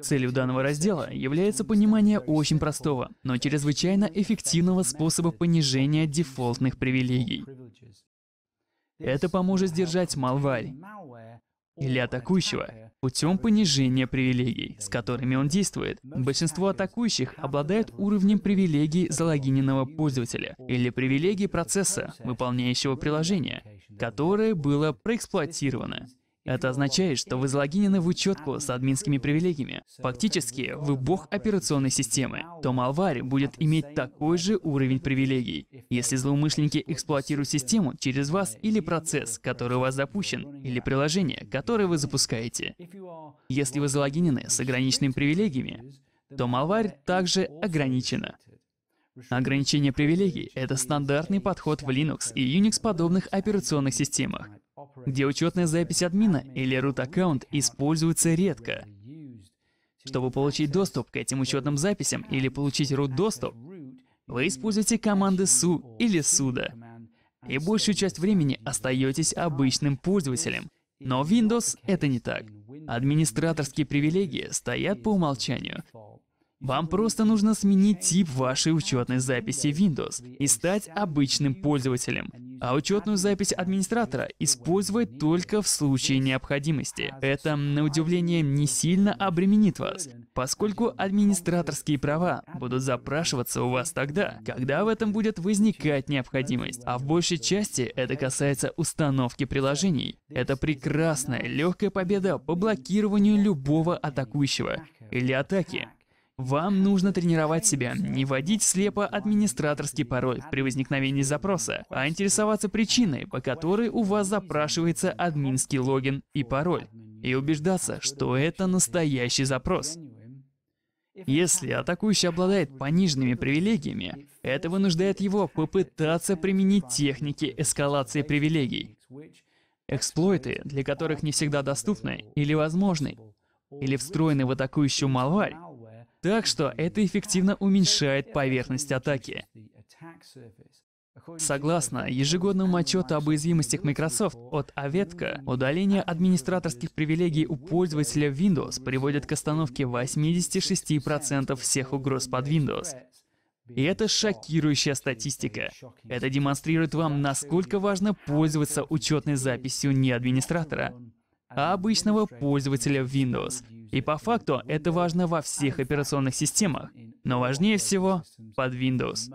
Целью данного раздела является понимание очень простого, но чрезвычайно эффективного способа понижения дефолтных привилегий. Это поможет сдержать малварь или атакующего путем понижения привилегий, с которыми он действует. Большинство атакующих обладают уровнем привилегий залогиненного пользователя или привилегий процесса, выполняющего приложение, которое было проэксплуатировано это означает, что вы залогинены в учетку с админскими привилегиями. Фактически, вы бог операционной системы. То Malware будет иметь такой же уровень привилегий. Если злоумышленники эксплуатируют систему через вас или процесс, который у вас запущен, или приложение, которое вы запускаете. Если вы залогинены с ограниченными привилегиями, то Malware также ограничена. Ограничение привилегий — это стандартный подход в Linux и Unix-подобных операционных системах где учетная запись админа или root-аккаунт используется редко. Чтобы получить доступ к этим учетным записям или получить root-доступ, вы используете команды su или sudo, и большую часть времени остаетесь обычным пользователем. Но в Windows это не так. Администраторские привилегии стоят по умолчанию. Вам просто нужно сменить тип вашей учетной записи Windows и стать обычным пользователем а учетную запись администратора использовать только в случае необходимости. Это, на удивление, не сильно обременит вас, поскольку администраторские права будут запрашиваться у вас тогда, когда в этом будет возникать необходимость, а в большей части это касается установки приложений. Это прекрасная легкая победа по блокированию любого атакующего или атаки. Вам нужно тренировать себя, не вводить слепо администраторский пароль при возникновении запроса, а интересоваться причиной, по которой у вас запрашивается админский логин и пароль, и убеждаться, что это настоящий запрос. Если атакующий обладает пониженными привилегиями, это вынуждает его попытаться применить техники эскалации привилегий. Эксплойты, для которых не всегда доступны или возможны, или встроены в атакующую малварь, так что это эффективно уменьшает поверхность атаки. Согласно ежегодному отчету об уязвимостях Microsoft от Аветка, удаление администраторских привилегий у пользователя Windows приводит к остановке 86% всех угроз под Windows. И это шокирующая статистика. Это демонстрирует вам, насколько важно пользоваться учетной записью не администратора, а обычного пользователя Windows — и по факту это важно во всех операционных системах, но важнее всего под Windows.